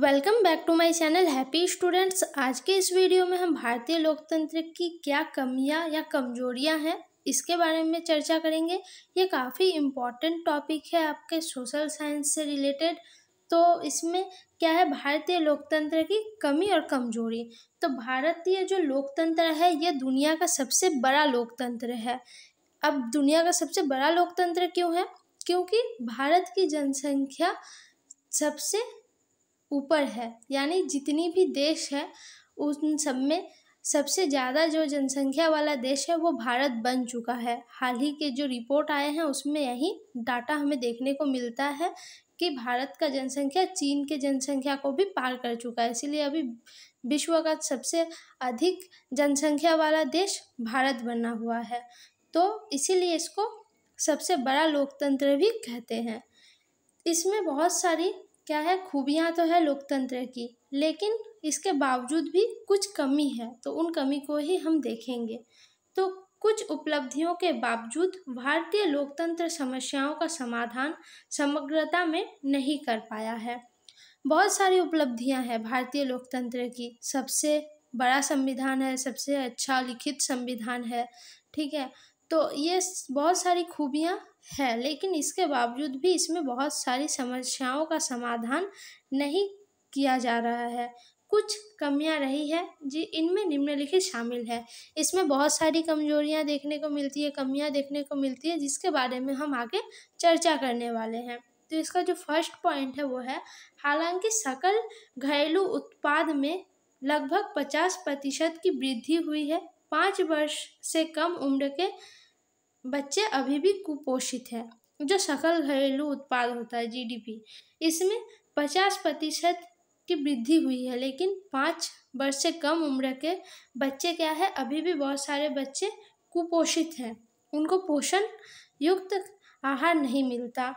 welcome back to my channel happy students आज के इस वीडियो में हम भारतीय लोकतंत्र की क्या कमियां या कमजोरियां हैं इसके बारे में चर्चा करेंगे ये काफ़ी इम्पॉर्टेंट टॉपिक है आपके सोशल साइंस से रिलेटेड तो इसमें क्या है भारतीय लोकतंत्र की कमी और कमजोरी तो भारतीय जो लोकतंत्र है ये दुनिया का सबसे बड़ा लोकतंत्र है अब दुनिया का सबसे बड़ा लोकतंत्र क्यों है क्योंकि भारत की जनसंख्या सबसे ऊपर है यानी जितनी भी देश है उन सब में सबसे ज़्यादा जो जनसंख्या वाला देश है वो भारत बन चुका है हाल ही के जो रिपोर्ट आए हैं उसमें यही डाटा हमें देखने को मिलता है कि भारत का जनसंख्या चीन के जनसंख्या को भी पार कर चुका है इसीलिए अभी विश्व का सबसे अधिक जनसंख्या वाला देश भारत बना हुआ है तो इसीलिए इसको सबसे बड़ा लोकतंत्र भी कहते हैं इसमें बहुत सारी क्या है खूबियाँ तो है लोकतंत्र की लेकिन इसके बावजूद भी कुछ कमी है तो उन कमी को ही हम देखेंगे तो कुछ उपलब्धियों के बावजूद भारतीय लोकतंत्र समस्याओं का समाधान समग्रता में नहीं कर पाया है बहुत सारी उपलब्धियां हैं भारतीय लोकतंत्र की सबसे बड़ा संविधान है सबसे अच्छा लिखित संविधान है ठीक है तो ये बहुत सारी खूबियाँ हैं लेकिन इसके बावजूद भी इसमें बहुत सारी समस्याओं का समाधान नहीं किया जा रहा है कुछ कमियां रही है जी इनमें निम्नलिखित शामिल है इसमें बहुत सारी कमजोरियां देखने को मिलती है कमियां देखने को मिलती है जिसके बारे में हम आगे चर्चा करने वाले हैं तो इसका जो फर्स्ट पॉइंट है वो है हालांकि सकल घरेलू उत्पाद में लगभग पचास प्रतिशत की वृद्धि हुई है पाँच वर्ष से कम उम्र के बच्चे अभी भी कुपोषित हैं जो सकल घरेलू उत्पाद होता है जीडीपी इसमें पचास प्रतिशत की वृद्धि हुई है लेकिन पाँच वर्ष से कम उम्र के बच्चे क्या है अभी भी बहुत सारे बच्चे कुपोषित हैं उनको पोषण युक्त आहार नहीं मिलता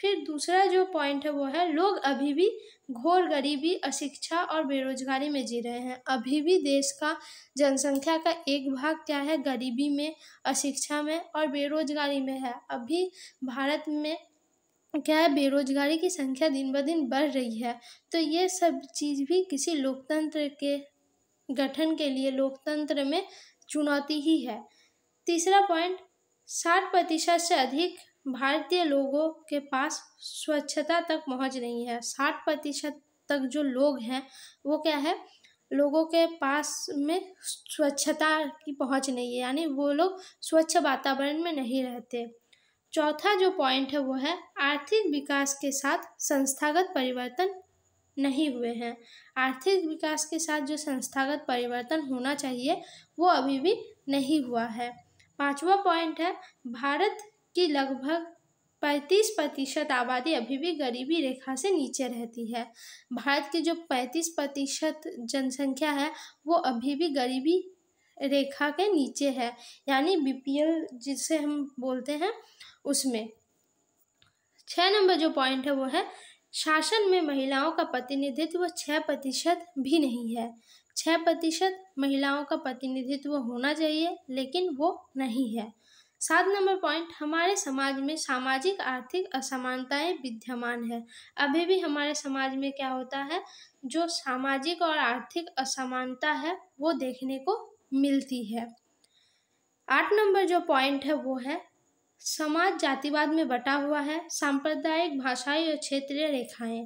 फिर दूसरा जो पॉइंट है वो है लोग अभी भी घोर गरीबी अशिक्षा और बेरोजगारी में जी रहे हैं अभी भी देश का जनसंख्या का एक भाग क्या है गरीबी में अशिक्षा में और बेरोजगारी में है अभी भारत में क्या है बेरोजगारी की संख्या दिन ब दिन बढ़ रही है तो ये सब चीज़ भी किसी लोकतंत्र के गठन के लिए लोकतंत्र में चुनौती ही है तीसरा पॉइंट साठ प्रतिशत से अधिक भारतीय लोगों के पास स्वच्छता तक पहुंच नहीं है साठ प्रतिशत तक जो लोग हैं वो क्या है लोगों के पास में स्वच्छता की पहुंच नहीं है यानी वो लोग स्वच्छ वातावरण में नहीं रहते चौथा जो पॉइंट है वो है आर्थिक विकास के साथ संस्थागत परिवर्तन नहीं हुए हैं आर्थिक विकास के साथ जो संस्थागत परिवर्तन होना चाहिए वो अभी भी नहीं हुआ है पांचवा पॉइंट है भारत कि लगभग पैंतीस प्रतिशत आबादी अभी भी गरीबी रेखा से नीचे रहती है भारत की जो पैंतीस प्रतिशत जनसंख्या है वो अभी भी गरीबी रेखा के नीचे है यानी बीपीएल जिसे हम बोलते हैं उसमें छः नंबर जो पॉइंट है वो है शासन में महिलाओं का प्रतिनिधित्व छः प्रतिशत भी नहीं है छः प्रतिशत महिलाओं का प्रतिनिधित्व होना चाहिए लेकिन वो नहीं है सात नंबर पॉइंट हमारे समाज में सामाजिक आर्थिक असमानताएं विद्यमान है अभी भी हमारे समाज में क्या होता है जो सामाजिक और आर्थिक असमानता है वो देखने को मिलती है आठ नंबर जो पॉइंट है वो है समाज जातिवाद में बटा हुआ है सांप्रदायिक भाषाई और क्षेत्रीय रेखाएं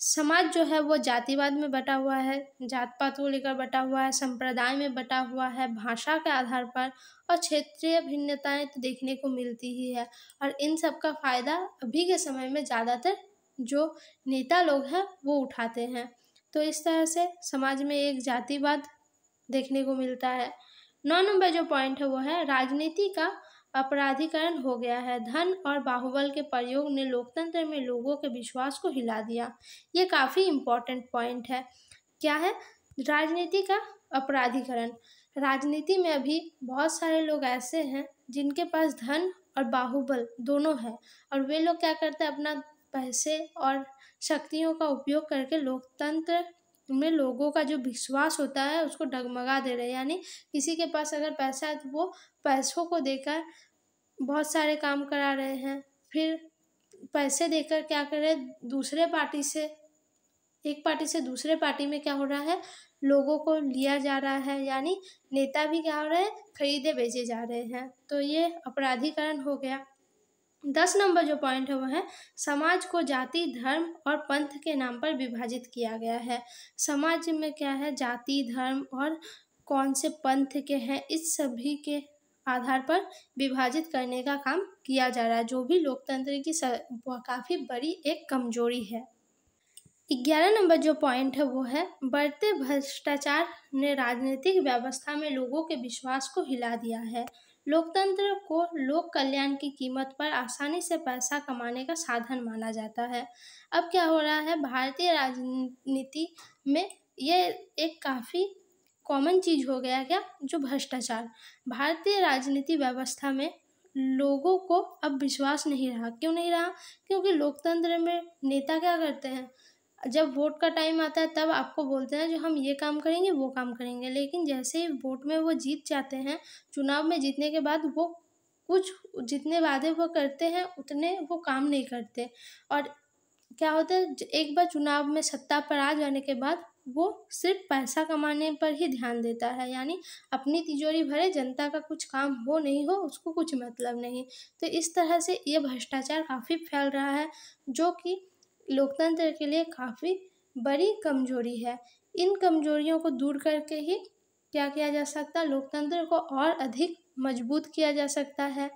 समाज जो है वो जातिवाद में बटा हुआ है जात पात को लेकर बटा हुआ है संप्रदाय में बटा हुआ है भाषा के आधार पर और क्षेत्रीय भिन्नताएं तो देखने को मिलती ही है और इन सब का फ़ायदा अभी के समय में ज़्यादातर जो नेता लोग हैं वो उठाते हैं तो इस तरह से समाज में एक जातिवाद देखने को मिलता है नौ नंबर जो पॉइंट है वो है राजनीति का अपराधीकरण हो गया है धन और बाहुबल के प्रयोग ने लोकतंत्र में लोगों के विश्वास को हिला दिया ये काफ़ी इम्पोर्टेंट पॉइंट है क्या है राजनीति का अपराधीकरण राजनीति में अभी बहुत सारे लोग ऐसे हैं जिनके पास धन और बाहुबल दोनों है और वे लोग क्या करते हैं अपना पैसे और शक्तियों का उपयोग करके लोकतंत्र में लोगों का जो विश्वास होता है उसको डगमगा दे रहे हैं यानी किसी के पास अगर पैसा है तो वो पैसों को देकर बहुत सारे काम करा रहे हैं फिर पैसे देकर क्या कर रहे हैं दूसरे पार्टी से एक पार्टी से दूसरे पार्टी में क्या हो रहा है लोगों को लिया जा रहा है यानी नेता भी क्या हो रहे हैं खरीदे बेचे जा रहे हैं तो ये अपराधीकरण हो गया दस नंबर जो पॉइंट है वो है समाज को जाति धर्म और पंथ के नाम पर विभाजित किया गया है समाज में क्या है जाति धर्म और कौन से पंथ के हैं इस सभी के आधार पर विभाजित करने का काम किया जा रहा है जो भी लोकतंत्र की काफ़ी बड़ी एक कमजोरी है ग्यारह नंबर जो पॉइंट है वो है बढ़ते भ्रष्टाचार ने राजनीतिक व्यवस्था में लोगों के विश्वास को हिला दिया है लोकतंत्र को लोक कल्याण की कीमत पर आसानी से पैसा कमाने का साधन माना जाता है अब क्या हो रहा है भारतीय राजनीति में यह एक काफ़ी कॉमन चीज़ हो गया क्या जो भ्रष्टाचार भारतीय राजनीति व्यवस्था में लोगों को अब विश्वास नहीं रहा क्यों नहीं रहा क्योंकि लोकतंत्र में नेता क्या करते हैं जब वोट का टाइम आता है तब आपको बोलते हैं जो हम ये काम करेंगे वो काम करेंगे लेकिन जैसे ही वोट में वो जीत जाते हैं चुनाव में जीतने के बाद वो कुछ जितने वादे वो करते हैं उतने वो काम नहीं करते और क्या होता है एक बार चुनाव में सत्ता पर आ जाने के बाद वो सिर्फ पैसा कमाने पर ही ध्यान देता है यानी अपनी तिजोरी भरे जनता का कुछ काम हो नहीं हो उसको कुछ मतलब नहीं तो इस तरह से ये भ्रष्टाचार काफ़ी फैल रहा है जो कि लोकतंत्र के लिए काफ़ी बड़ी कमजोरी है इन कमजोरियों को दूर करके ही क्या किया जा सकता है लोकतंत्र को और अधिक मजबूत किया जा सकता है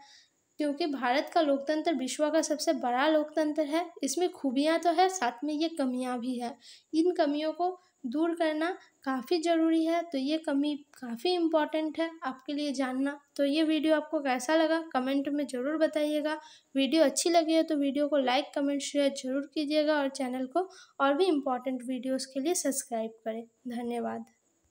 क्योंकि भारत का लोकतंत्र विश्व का सबसे बड़ा लोकतंत्र है इसमें खूबियाँ तो है साथ में ये कमियाँ भी है इन कमियों को दूर करना काफ़ी ज़रूरी है तो ये कमी काफ़ी इम्पॉर्टेंट है आपके लिए जानना तो ये वीडियो आपको कैसा लगा कमेंट में ज़रूर बताइएगा वीडियो अच्छी लगी है तो वीडियो को लाइक कमेंट शेयर ज़रूर कीजिएगा और चैनल को और भी इम्पॉर्टेंट वीडियोज़ के लिए सब्सक्राइब करें धन्यवाद